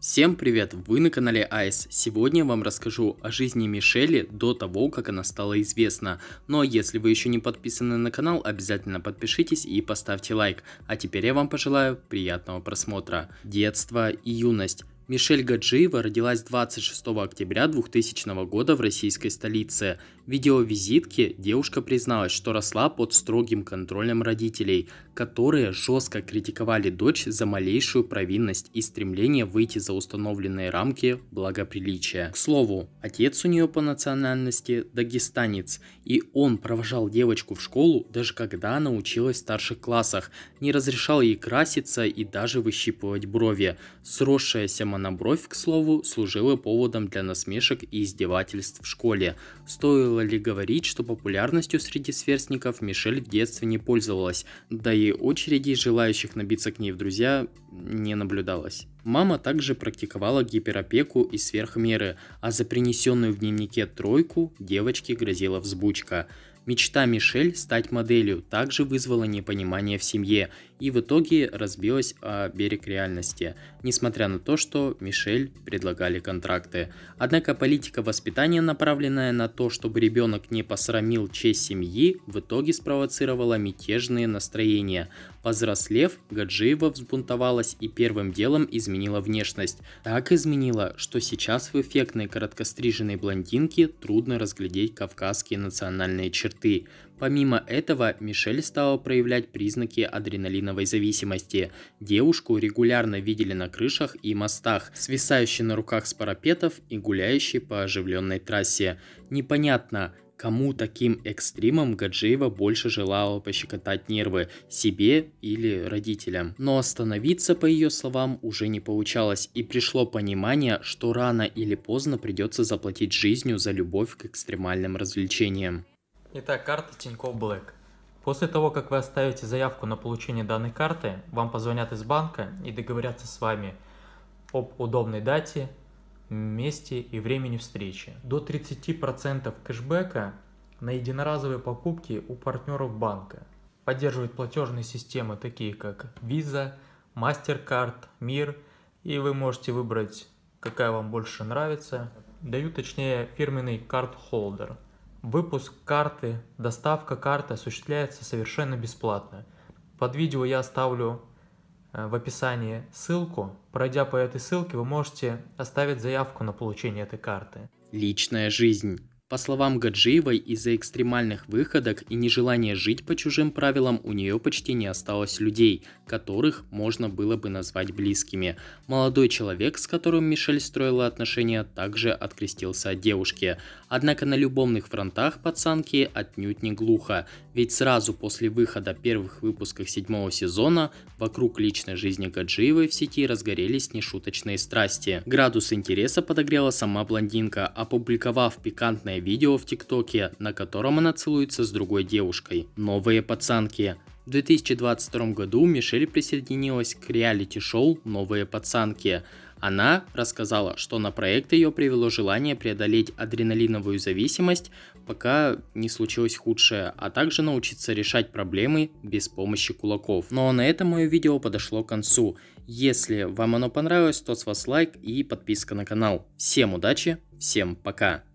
Всем привет, вы на канале Айс. Сегодня я вам расскажу о жизни Мишели до того, как она стала известна. Но ну а если вы еще не подписаны на канал, обязательно подпишитесь и поставьте лайк. А теперь я вам пожелаю приятного просмотра. Детство и юность. Мишель Гаджиева родилась 26 октября 2000 года в российской столице видеовизитке девушка призналась, что росла под строгим контролем родителей, которые жестко критиковали дочь за малейшую провинность и стремление выйти за установленные рамки благоприличия. К слову, отец у нее по национальности дагестанец, и он провожал девочку в школу, даже когда она училась в старших классах, не разрешал ей краситься и даже выщипывать брови. Сросшаяся монобровь, к слову, служила поводом для насмешек и издевательств в школе. Стоило стоило ли говорить, что популярностью среди сверстников Мишель в детстве не пользовалась, да и очереди желающих набиться к ней в друзья не наблюдалось. Мама также практиковала гиперопеку и сверхмеры, а за принесенную в дневнике тройку девочке грозила взбучка. Мечта Мишель стать моделью также вызвала непонимание в семье и в итоге разбилась о берег реальности, несмотря на то, что Мишель предлагали контракты. Однако политика воспитания, направленная на то, чтобы ребенок не посрамил честь семьи, в итоге спровоцировала мятежные настроения, Возрослев, Гаджиева взбунтовалась и первым делом изменила внешность. Так изменила, что сейчас в эффектной короткостриженной блондинке трудно разглядеть кавказские национальные черты. Помимо этого, Мишель стала проявлять признаки адреналиновой зависимости. Девушку регулярно видели на крышах и мостах, свисающей на руках с парапетов и гуляющей по оживленной трассе. Непонятно, Кому таким экстримом Гаджиева больше желала пощекотать нервы, себе или родителям? Но остановиться, по ее словам, уже не получалось, и пришло понимание, что рано или поздно придется заплатить жизнью за любовь к экстремальным развлечениям. Итак, карта Тинькофф Блэк. После того, как вы оставите заявку на получение данной карты, вам позвонят из банка и договорятся с вами об удобной дате, месте и времени встречи. До 30% кэшбэка на единоразовые покупки у партнеров банка. Поддерживает платежные системы такие как Visa, MasterCard, Мир, и вы можете выбрать, какая вам больше нравится. Дают, точнее, фирменный карт-холдер. Выпуск карты, доставка карты осуществляется совершенно бесплатно. Под видео я оставлю Э, в описании ссылку. Пройдя по этой ссылке, вы можете оставить заявку на получение этой карты. Личная жизнь. По словам Гаджиевой, из-за экстремальных выходок и нежелания жить по чужим правилам у нее почти не осталось людей, которых можно было бы назвать близкими. Молодой человек, с которым Мишель строила отношения, также открестился от девушки. Однако на любовных фронтах пацанки отнюдь не глухо, ведь сразу после выхода первых выпусков седьмого сезона вокруг личной жизни Гаджиевой в сети разгорелись нешуточные страсти. Градус интереса подогрела сама блондинка, опубликовав пикантное популярное видео в ТикТоке, на котором она целуется с другой девушкой. Новые пацанки. В 2022 году Мишель присоединилась к реалити-шоу «Новые пацанки». Она рассказала, что на проект ее привело желание преодолеть адреналиновую зависимость, пока не случилось худшее, а также научиться решать проблемы без помощи кулаков. Но на этом мое видео подошло к концу. Если вам оно понравилось, то с вас лайк и подписка на канал. Всем удачи, всем пока!